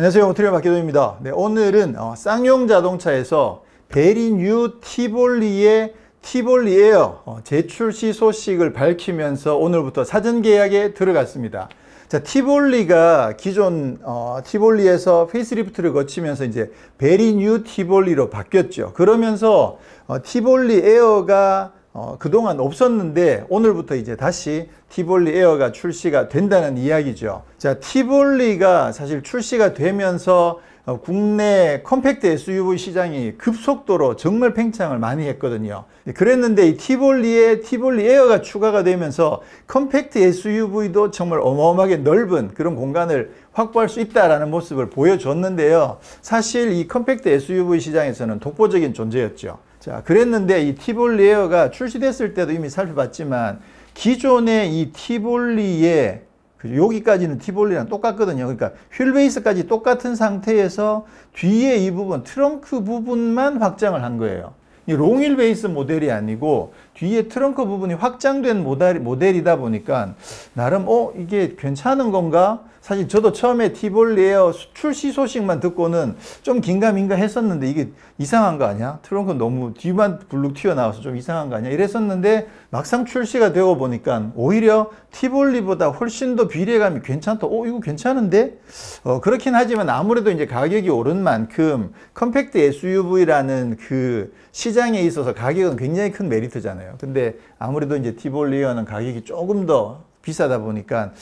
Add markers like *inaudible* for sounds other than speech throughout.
안녕하세요. 오트리오 박기도입니다. 네, 오늘은 어, 쌍용 자동차에서 베리뉴 티볼리의 티볼리 에어 어, 제출 시 소식을 밝히면서 오늘부터 사전 계약에 들어갔습니다. 자, 티볼리가 기존 어, 티볼리에서 페이스리프트를 거치면서 이제 베리뉴 티볼리로 바뀌었죠. 그러면서 어, 티볼리 에어가 어, 그동안 없었는데 오늘부터 이제 다시 티볼리 에어가 출시가 된다는 이야기죠. 자, 티볼리가 사실 출시가 되면서 어, 국내 컴팩트 SUV 시장이 급속도로 정말 팽창을 많이 했거든요. 네, 그랬는데 이 티볼리에 티볼리 에어가 추가가 되면서 컴팩트 SUV도 정말 어마어마하게 넓은 그런 공간을 확보할 수 있다라는 모습을 보여줬는데요. 사실 이 컴팩트 SUV 시장에서는 독보적인 존재였죠. 자, 그랬는데 이 티볼리에어가 출시됐을 때도 이미 살펴봤지만 기존의 이 티볼리에 그 여기까지는 티볼리랑 똑같거든요. 그러니까 휠베이스까지 똑같은 상태에서 뒤에 이 부분 트렁크 부분만 확장을 한 거예요. 이 롱휠 베이스 모델이 아니고 뒤에 트렁크 부분이 확장된 모델, 모델이다 보니까 나름 어 이게 괜찮은 건가 사실 저도 처음에 티볼리에어 출시 소식만 듣고는 좀 긴가민가 했었는데 이게 이상한 거 아니야? 트렁크 너무 뒤만 블룩 튀어나와서 좀 이상한 거 아니야? 이랬었는데 막상 출시가 되어 보니까 오히려 티볼리보다 훨씬 더 비례감이 괜찮다. 어, 이거 괜찮은데? 어, 그렇긴 하지만 아무래도 이제 가격이 오른 만큼 컴팩트 SUV라는 그 시장에 있어서 가격은 굉장히 큰 메리트잖아요. 근데 아무래도 이제 티볼리어는 가격이 조금 더 비싸다 보니까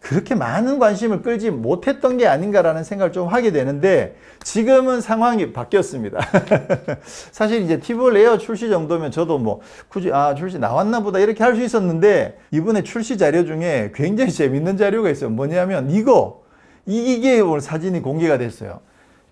그렇게 많은 관심을 끌지 못했던 게 아닌가라는 생각을 좀 하게 되는데 지금은 상황이 바뀌었습니다. *laughs* 사실 이제 티볼 에어 출시 정도면 저도 뭐 굳이 아 출시 나왔나 보다 이렇게 할 수 있었는데 이번에 출시 자료 중에 굉장히 재밌는 자료가 있어요. 뭐냐면 이거 이기계에 오늘 사진이 공개가 됐어요.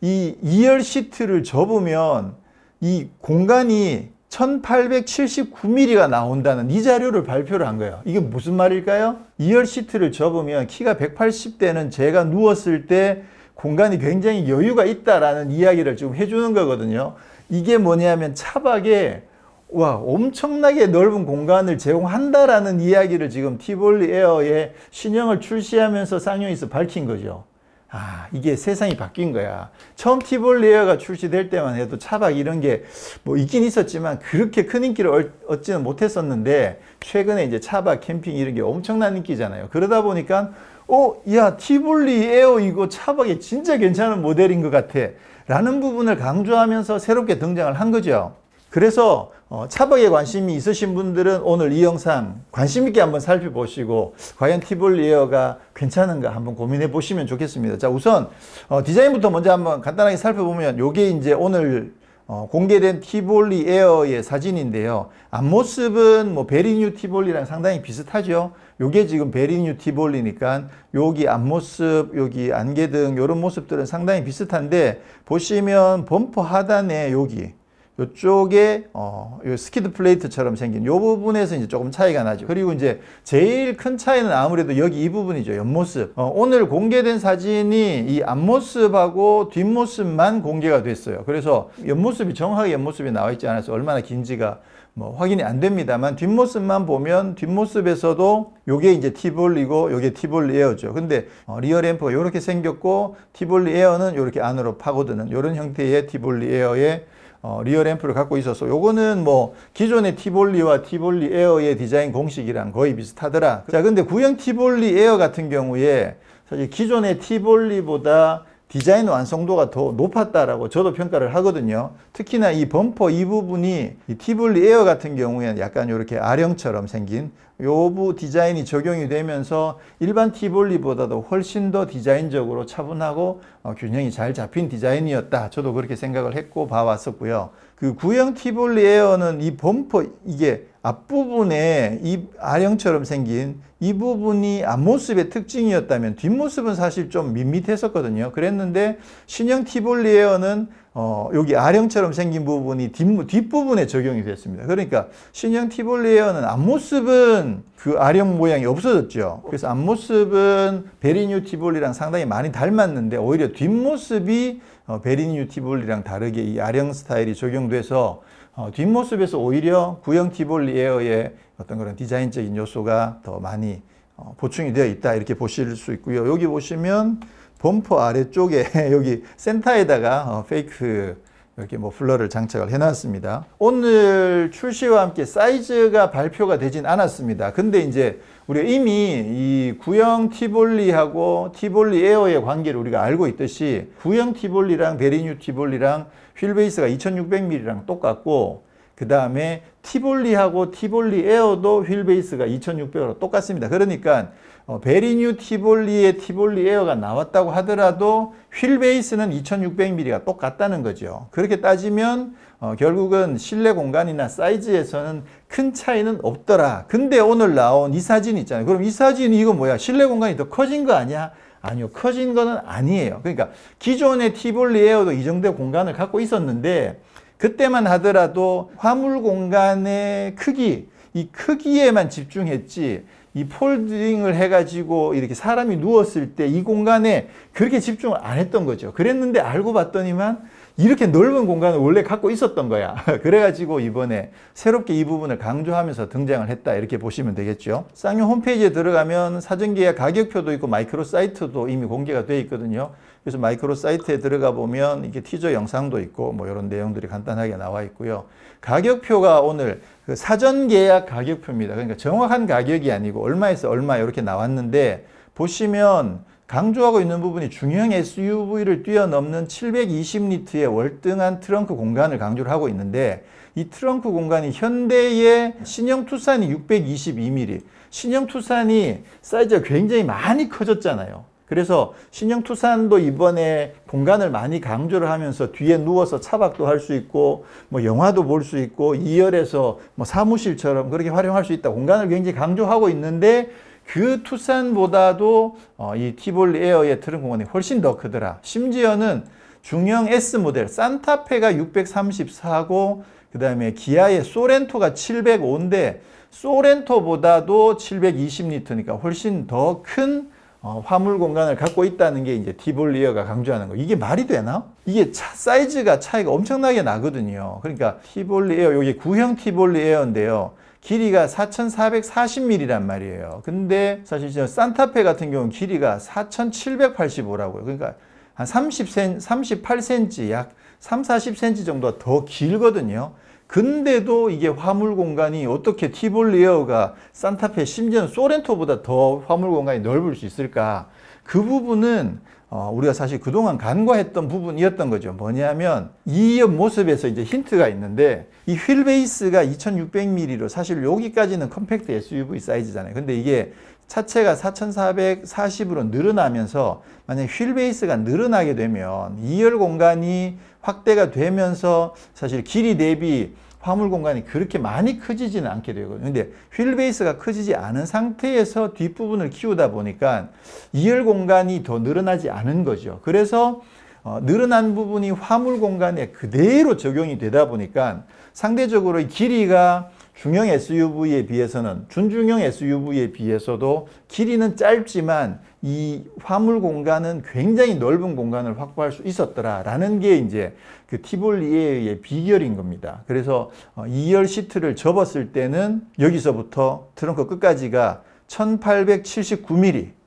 이 2열 시트를 접으면 이 공간이 1879mm가 나온다는 이 자료를 발표를 한 거예요. 이게 무슨 말일까요? 2열 시트를 접으면 키가 180대는 제가 누웠을 때 공간이 굉장히 여유가 있다라는 이야기를 지금 해주는 거거든요. 이게 뭐냐면 차박에 와 엄청나게 넓은 공간을 제공한다라는 이야기를 지금 티볼리 에어의 신형을 출시하면서 상용에서 밝힌 거죠. 아 이게 세상이 바뀐 거야. 처음 티볼리어가 출시될 때만 해도 차박 이런 게 뭐 있긴 있었지만 그렇게 큰 인기를 얻지는 못했었는데 최근에 이제 차박 캠핑 이런 게 엄청난 인기잖아요. 그러다 보니까 어, 야, 티볼리 에어 이거 차박이 진짜 괜찮은 모델인 것 같아. 라는 부분을 강조하면서 새롭게 등장을 한 거죠. 그래서 어, 차박에 관심이 있으신 분들은 오늘 이 영상 관심 있게 한번 살펴보시고 과연 티볼리어가 괜찮은가 한번 고민해 보시면 좋겠습니다. 자 우선 어, 디자인부터 먼저 한번 간단하게 살펴보면 요게 이제 오늘 어, 공개된 티볼리 에어의 사진인데요. 앞모습은 뭐 베리뉴 티볼리랑 상당히 비슷하죠. 요게 지금 베리뉴 티볼리니까 여기 앞모습, 여기 안개등 이런 모습들은 상당히 비슷한데 보시면 범퍼 하단에 여기 이쪽에 어, 요 스키드 플레이트처럼 생긴 요 부분에서 이제 조금 차이가 나죠. 그리고 이제 제일 큰 차이는 아무래도 여기 이 부분이죠. 옆모습. 어, 오늘 공개된 사진이 이 앞모습하고 뒷모습만 공개가 됐어요. 그래서 옆모습이 정확하게 옆모습이 나와 있지 않아서 얼마나 긴지가 뭐 확인이 안 됩니다만 뒷모습만 보면 뒷모습에서도 요게 이제 티볼리고 요게 티볼리 에어죠. 근데 어, 리어 램프가 이렇게 생겼고 티볼리 에어는 이렇게 안으로 파고드는 이런 형태의 티볼리 에어의 어, 리얼 앰프를 갖고 있어서 요거는 뭐 기존의 티볼리와 티볼리 에어의 디자인 공식이랑 거의 비슷하더라 자 근데 구형 티볼리 에어 같은 경우에 사실 기존의 티볼리보다 디자인 완성도가 더 높았다라고 저도 평가를 하거든요. 특히나 이 범퍼 이 부분이 이 티블리 에어 같은 경우에는 약간 이렇게 아령처럼 생긴 요부 디자인이 적용이 되면서 일반 티볼리보다도 훨씬 더 디자인적으로 차분하고 어, 균형이 잘 잡힌 디자인이었다. 저도 그렇게 생각을 했고 봐왔었고요. 그 구형 티볼리 에어는 이 범퍼 이게 앞부분에 이 아령처럼 생긴 이 부분이 앞모습의 특징이었다면 뒷모습은 사실 좀 밋밋했었거든요. 그랬는데 신형 티볼리 에어는 어, 여기 아령처럼 생긴 부분이 뒷, 뒷부분에 적용이 됐습니다. 그러니까 신형 티볼리에어는 앞모습은 그 아령 모양이 없어졌죠. 그래서 앞모습은 베리뉴 티볼리랑 상당히 많이 닮았는데 오히려 뒷모습이 어, 베리뉴 티볼리랑 다르게 이 아령 스타일이 적용돼서 어, 뒷모습에서 오히려 구형 티볼리에어의 어떤 그런 디자인적인 요소가 더 많이 어, 보충이 되어 있다 이렇게 보실 수 있고요. 여기 보시면 범퍼 아래쪽에 *laughs* 여기 센터에다가 어, 페이크 이렇게 뭐 블러를 장착을 해놨습니다. 오늘 출시와 함께 사이즈가 발표가 되진 않았습니다. 근데 이제 우리가 이미 이 구형 티볼리하고 티볼리 에어의 관계를 우리가 알고 있듯이 구형 티볼리랑 베리뉴 티볼리랑 휠베이스가 2600mm랑 똑같고 그 다음에 티볼리하고 티볼리 에어도 휠베이스가 2600으로 똑같습니다. 그러니까 어, 베리뉴 티볼리의 티볼리 에어가 나왔다고 하더라도 휠베이스는 2600mm가 똑같다는 거죠. 그렇게 따지면 어, 결국은 실내 공간이나 사이즈에서는 큰 차이는 없더라. 근데 오늘 나온 이 사진 있잖아요. 그럼 이 사진이 이거 뭐야? 실내 공간이 더 커진 거 아니야? 아니요. 커진 거는 아니에요. 그러니까 기존의 티볼리 에어도 이 정도의 공간을 갖고 있었는데 그때만 하더라도 화물 공간의 크기, 이 크기에만 집중했지 이 폴딩을 해가지고 이렇게 사람이 누웠을 때 이 공간에 그렇게 집중을 안 했던 거죠. 그랬는데 알고 봤더니만 이렇게 넓은 공간을 원래 갖고 있었던 거야. *laughs* 그래가지고 이번에 새롭게 이 부분을 강조하면서 등장을 했다. 이렇게 보시면 되겠죠. 쌍용 홈페이지에 들어가면 사전계약 가격표도 있고 마이크로 사이트도 이미 공개가 되어 있거든요. 그래서 마이크로 사이트에 들어가 보면 이게 티저 영상도 있고 뭐 이런 내용들이 간단하게 나와 있고요. 가격표가 오늘 그 사전 계약 가격표입니다. 그러니까 정확한 가격이 아니고 얼마에서 얼마 이렇게 나왔는데 보시면 강조하고 있는 부분이 중형 SUV를 뛰어넘는 720리트의 월등한 트렁크 공간을 강조를 하고 있는데 이 트렁크 공간이 현대의 신형 투싼이 622mm, 신형 투싼이 사이즈가 굉장히 많이 커졌잖아요. 그래서 신형투산도 이번에 공간을 많이 강조를 하면서 뒤에 누워서 차박도 할 수 있고 뭐 영화도 볼 수 있고 2열에서 뭐 사무실처럼 그렇게 활용할 수 있다. 공간을 굉장히 강조하고 있는데 그 투싼보다도 어, 이 티볼리 에어의 트렁 공간이 훨씬 더 크더라. 심지어는 중형 S 모델 산타페가 634고 그 다음에 기아의 소렌토가 705인데 소렌토보다도 7 2 0리터니까 훨씬 더큰 어, 화물 공간을 갖고 있다는 게 이제 티볼리어가 강조하는 거. 이게 말이 되나? 이게 차, 사이즈가 차이가 엄청나게 나거든요. 그러니까 티볼리에어, 여기 구형 티볼리에어인데요. 길이가 4,440mm란 말이에요. 근데 사실 지 산타페 같은 경우는 길이가 4,785라고요. 그러니까 한 30cm, 38cm, 약 3, 40cm 정도더 길거든요. 근데도 이게 화물 공간이 어떻게 티볼리어가 산타페 심지어는 소렌토보다 더 화물 공간이 넓을 수 있을까 그 부분은 어, 우리가 사실 그동안 간과했던 부분이었던 거죠. 뭐냐면 이 옆 모습에서 이제 힌트가 있는데 이 휠베이스가 2600mm로 사실 여기까지는 컴팩트 SUV 사이즈잖아요. 근데 이게 차체가 4,440으로 늘어나면서 만약 휠 베이스가 늘어나게 되면 이열 공간이 확대가 되면서 사실 길이 대비 화물 공간이 그렇게 많이 커지지는 않게 되거든요. 근데 휠 베이스가 커지지 않은 상태에서 뒷부분을 키우다 보니까 이열 공간이 더 늘어나지 않은 거죠. 그래서 어, 늘어난 부분이 화물 공간에 그대로 적용이 되다 보니까 상대적으로 길이가 중형 SUV에 비해서는 준중형 SUV에 비해서도 길이는 짧지만 이 화물 공간은 굉장히 넓은 공간을 확보할 수 있었더라라는 게 이제 그 티볼리에의 비결인 겁니다. 그래서 2열 어, 시트를 접었을 때는 여기서부터 트렁크 끝까지가 1879mm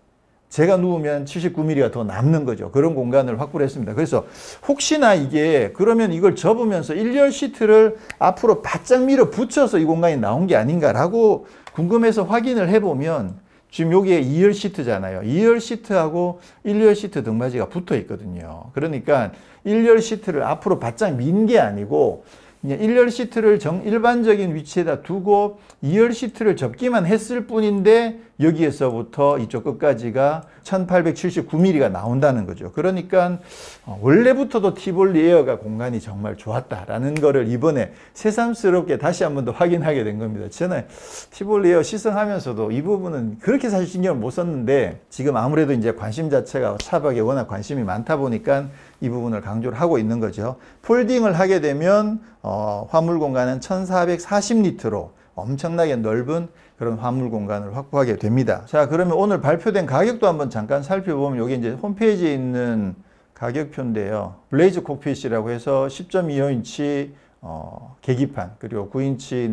제가 누우면 79mm가 더 남는 거죠. 그런 공간을 확보를 했습니다. 그래서 혹시나 이게 그러면 이걸 접으면서 1열 시트를 앞으로 바짝 밀어 붙여서 이 공간이 나온 게 아닌가라고 궁금해서 확인을 해보면 지금 여기에 2열 시트잖아요. 2열 시트하고 1열 시트 등받이가 붙어 있거든요. 그러니까 1열 시트를 앞으로 바짝 민 게 아니고 이제 1열 시트를 정 일반적인 위치에다 두고 2열 시트를 접기만 했을 뿐인데 여기에서부터 이쪽 끝까지가 1879mm가 나온다는 거죠. 그러니까 어, 원래부터도 티볼리 에어가 공간이 정말 좋았다라는 거를 이번에 새삼스럽게 다시 한 번 더 확인하게 된 겁니다. 저는 티볼리 에어 시승하면서도 이 부분은 그렇게 사실 신경을 못 썼는데 지금 아무래도 이제 관심 자체가 차박에 워낙 관심이 많다 보니까 이 부분을 강조를 하고 있는 거죠. 폴딩을 하게 되면 어, 화물 공간은 1 4 4 0리터로 엄청나게 넓은 그런 화물 공간을 확보하게 됩니다. 자 그러면 오늘 발표된 가격도 한번 잠깐 살펴보면 여기 이제 홈페이지에 있는 가격표인데요. 블레이즈 콕핏이라고 해서 10.25인치 어, 계기판 그리고 9인치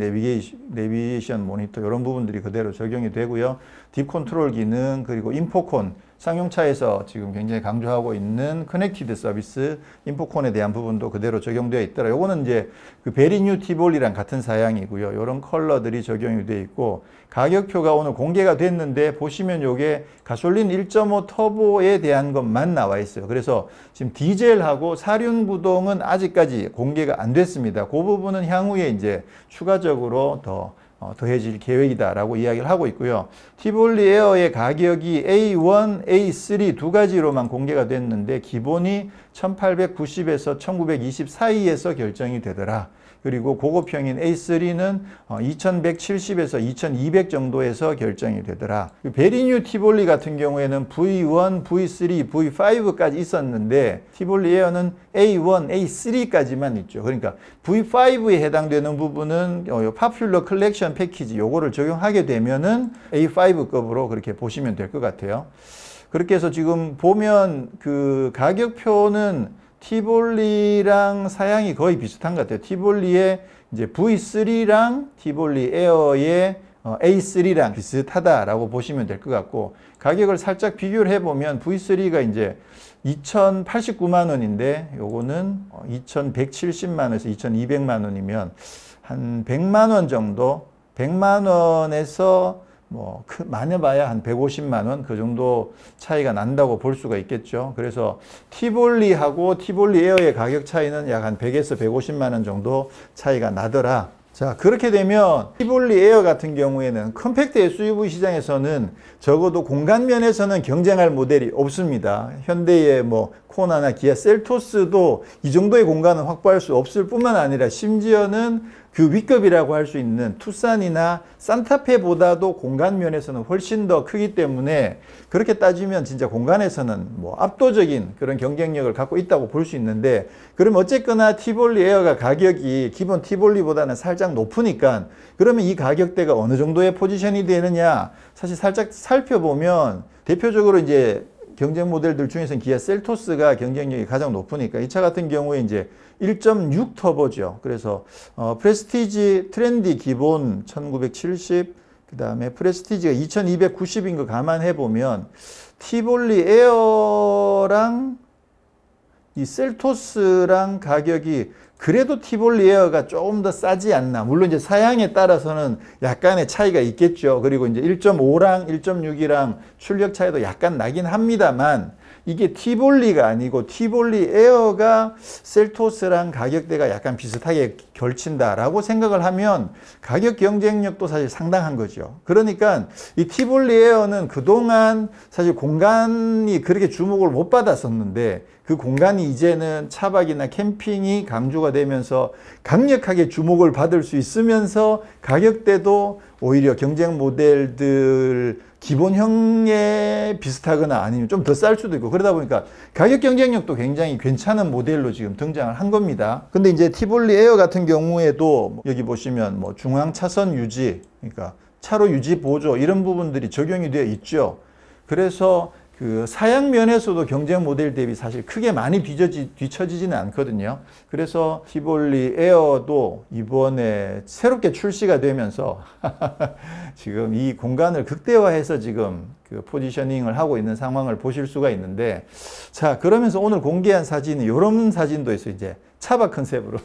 내비게이션, 모니터 이런 부분들이 그대로 적용이 되고요. 딥 컨트롤 기능 그리고 인포콘 상용차에서 지금 굉장히 강조하고 있는 커넥티드 서비스 인포콘에 대한 부분도 그대로 적용되어 있더라. 요거는 이제 그 베리뉴 티볼이랑 같은 사양이고요. 요런 컬러들이 적용이 되어 있고 가격표가 오늘 공개가 됐는데 보시면 요게 가솔린 1.5 터보에 대한 것만 나와 있어요. 그래서 지금 디젤하고 사륜 구동은 아직까지 공개가 안 됐습니다. 그 부분은 향후에 이제 추가적으로 더 어, 더해질 계획이다라고 이야기를 하고 있고요. 티볼리 에어의 가격이 A1, A3 두 가지로만 공개가 됐는데 기본이 1890에서 1920 사이에서 결정이 되더라. 그리고 고급형인 A3는 2170에서 2200 정도에서 결정이 되더라. 그 베리뉴 티볼리 같은 경우에는 V1, V3, V5까지 있었는데 티볼리 에어는 A1, A3까지만 있죠. 그러니까 V5에 해당되는 부분은 어, 파퓰러 컬렉션 패키지 요거를 적용하게 되면은 A5급으로 그렇게 보시면 될 것 같아요. 그렇게 해서 지금 보면 그 가격표는 티볼리랑 사양이 거의 비슷한 것 같아요. 티볼리의 이제 V3랑 티볼리 에어의 A3랑 어, 비슷하다라고 보시면 될 것 같고 가격을 살짝 비교를 해보면 V3가 이제 2,089만 원인데 요거는 2,170만 원에서 2,200만 원이면 한 100만 원 정도 100만 원에서 뭐, 그많아봐야한 150만원 그 정도 차이가 난다고 볼 수가 있겠죠. 그래서 티볼리하고 티볼리 에어의 가격 차이는 약 한 100에서 150만원 정도 차이가 나더라. 자, 그렇게 되면 티볼리 에어 같은 경우에는 컴팩트 SUV 시장에서는 적어도 공간면에서는 경쟁할 모델이 없습니다. 현대의 뭐 코나나 기아 셀토스도 이 정도의 공간은 확보할 수 없을 뿐만 아니라 심지어는 규비급이라고 그 할수 있는 투싼이나 산타페보다도 공간 면에서는 훨씬 더 크기 때문에 그렇게 따지면 진짜 공간에서는 뭐 압도적인 그런 경쟁력을 갖고 있다고 볼 수 있는데 그럼 어쨌거나 티볼리 에어가 가격이 기본 티볼리보다는 살짝 높으니까 그러면 이 가격대가 어느 정도의 포지션이 되느냐 사실 살짝 살펴보면 대표적으로 이제 경쟁 모델들 중에서는 기아 셀토스가 경쟁력이 가장 높으니까 이 차 같은 경우에 이제 1.6 터보죠. 그래서 어, 프레스티지 트렌디 기본 1970, 그 다음에 프레스티지가 2290인 거 감안해 보면 티볼리 에어랑 이 셀토스랑 가격이 그래도 티볼리에어가 조금 더 싸지 않나. 물론 이제 사양에 따라서는 약간의 차이가 있겠죠. 그리고 이제 1.5랑 1.6이랑 출력 차이도 약간 나긴 합니다만 이게 티볼리가 아니고 티볼리 에어가 셀토스랑 가격대가 약간 비슷하게 결친다라고 생각을 하면 가격 경쟁력도 사실 상당한 거죠. 그러니까 이 티볼리 에어는 그동안 사실 공간이 그렇게 주목을 못 받았었는데 그 공간이 이제는 차박이나 캠핑이 강조가 되면서 강력하게 주목을 받을 수 있으면서 가격대도 오히려 경쟁 모델들 기본형에 비슷하거나 아니면 좀 더 쌀 수도 있고 그러다 보니까 가격 경쟁력도 굉장히 괜찮은 모델로 지금 등장을 한 겁니다 근데 이제 티볼리 에어 같은 경우에도 여기 보시면 뭐 중앙 차선 유지 그러니까 차로 유지 보조 이런 부분들이 적용이 되어 있죠 그래서 그 사양 면에서도 경쟁 모델 대비 사실 크게 많이 뒤져지, 뒤처지지는 않거든요. 그래서 티볼리 에어도 이번에 새롭게 출시가 되면서 *laughs* 지금 이 공간을 극대화해서 지금 그 포지셔닝을 하고 있는 상황을 보실 수가 있는데 자 그러면서 오늘 공개한 사진이 이런 사진도 있어요. 이제 차박 컨셉으로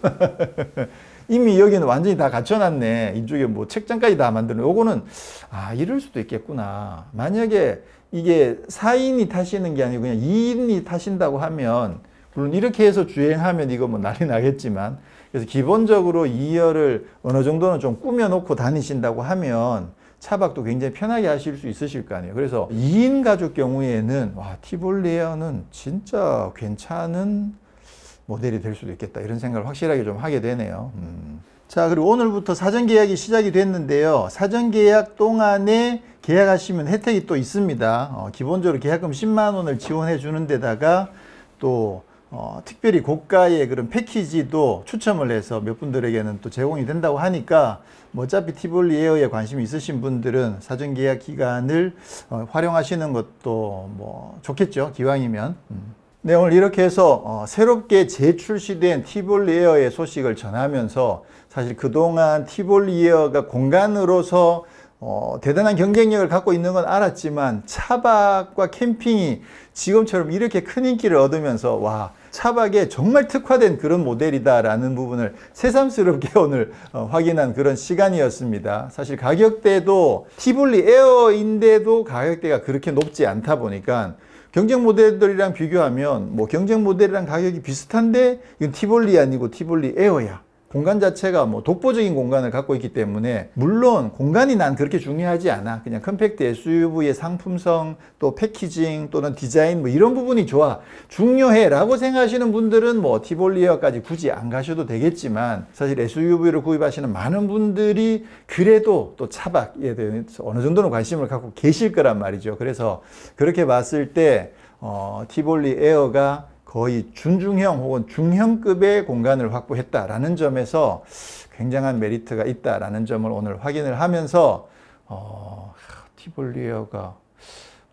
*laughs* 이미 여기는 완전히 다 갖춰놨네. 이쪽에 뭐 책장까지 다 만드는 요거는 아 이럴 수도 있겠구나. 만약에 이게 4인이 타시는 게 아니고 그냥 2인이 타신다고 하면 물론 이렇게 해서 주행하면 이거 뭐 난리 나겠지만 그래서 기본적으로 2열을 어느 정도는 좀 꾸며놓고 다니신다고 하면 차박도 굉장히 편하게 하실 수 있으실 거 아니에요. 그래서 2인 가족 경우에는 와티볼레어는 진짜 괜찮은 모델이 될 수도 있겠다 이런 생각을 확실하게 좀 하게 되네요. 음. 자 그리고 오늘부터 사전 계약이 시작이 됐는데요. 사전 계약 동안에 계약하시면 혜택이 또 있습니다. 어, 기본적으로 계약금 10만 원을 지원해 주는 데다가 또 어, 특별히 고가의 그런 패키지도 추첨을 해서 몇 분들에게는 또 제공이 된다고 하니까 뭐 어차피 티볼리 에어에 관심이 있으신 분들은 사전 계약 기간을 어, 활용하시는 것도 뭐 좋겠죠. 기왕이면. 음. 네, 오늘 이렇게 해서 어, 새롭게 재출시된 티볼리 에어의 소식을 전하면서 사실 그동안 티볼리 에어가 공간으로서 어, 대단한 경쟁력을 갖고 있는 건 알았지만 차박과 캠핑이 지금처럼 이렇게 큰 인기를 얻으면서 와 차박에 정말 특화된 그런 모델이다라는 부분을 새삼스럽게 *laughs* 오늘 어, 확인한 그런 시간이었습니다. 사실 가격대도 티블리 에어인데도 가격대가 그렇게 높지 않다 보니까 경쟁 모델들이랑 비교하면 뭐 경쟁 모델이랑 가격이 비슷한데 이건 티볼리 아니고 티볼리 에어야. 공간 자체가 뭐 독보적인 공간을 갖고 있기 때문에 물론 공간이 난 그렇게 중요하지 않아 그냥 컴팩트 SUV의 상품성 또 패키징 또는 디자인 뭐 이런 부분이 좋아 중요해 라고 생각하시는 분들은 뭐 티볼리어까지 굳이 안 가셔도 되겠지만 사실 SUV를 구입하시는 많은 분들이 그래도 또 차박에 대해서 어느 정도는 관심을 갖고 계실 거란 말이죠 그래서 그렇게 봤을 때 어, 티볼리 에어가 거의 준중형 혹은 중형급의 공간을 확보했다라는 점에서 굉장한 메리트가 있다라는 점을 오늘 확인을 하면서 어, 티볼리어가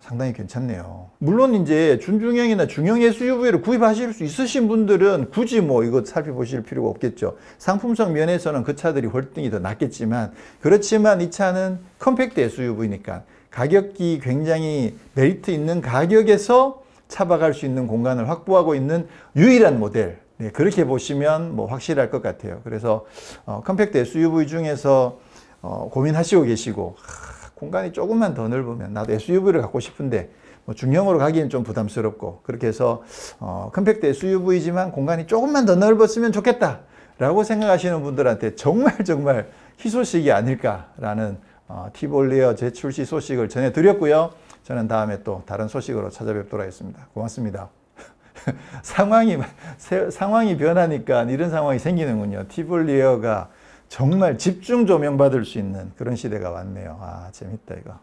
상당히 괜찮네요. 물론 이제 준중형이나 중형 SUV를 구입하실 수 있으신 분들은 굳이 뭐 이거 살펴보실 필요가 없겠죠. 상품성 면에서는 그 차들이 홀등이더 낫겠지만 그렇지만 이 차는 컴팩트 SUV니까 가격이 굉장히 메리트 있는 가격에서 잡아갈 수 있는 공간을 확보하고 있는 유일한 모델 네, 그렇게 보시면 뭐 확실할 것 같아요. 그래서 어, 컴팩트 SUV 중에서 어, 고민하시고 계시고 하, 공간이 조금만 더 넓으면 나도 SUV를 갖고 싶은데 뭐 중형으로 가기엔 좀 부담스럽고 그렇게 해서 어, 컴팩트 SUV지만 공간이 조금만 더 넓었으면 좋겠다 라고 생각하시는 분들한테 정말 *laughs* 정말 희소식이 아닐까라는 어, 티볼리어 재출시 소식을 전해드렸고요. 저는 다음에 또 다른 소식으로 찾아뵙도록 하겠습니다. 고맙습니다. *laughs* 상황이, 세, 상황이 변하니까 이런 상황이 생기는군요. 티볼리어가 정말 집중 조명받을 수 있는 그런 시대가 왔네요. 아, 재밌다, 이거.